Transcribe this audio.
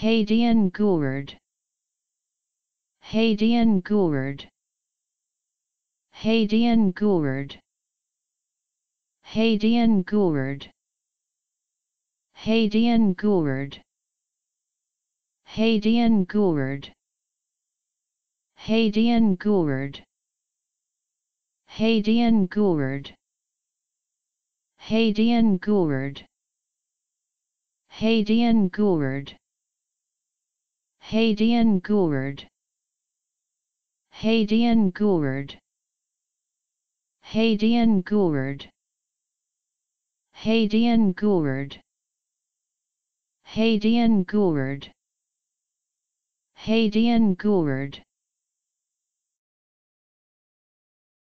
Hadian Gourd Hadian Gourd Hadian Gourd Hadian Gourd Hadian Gourd Hadian Gourd Hadian Gourd Hadian Gourd Hadian Gourd Hadian Gourd Hadian Gourd Hadian Gourd Hadian Gourd Hadian Gourd Hadian Gourd Hadian Gourd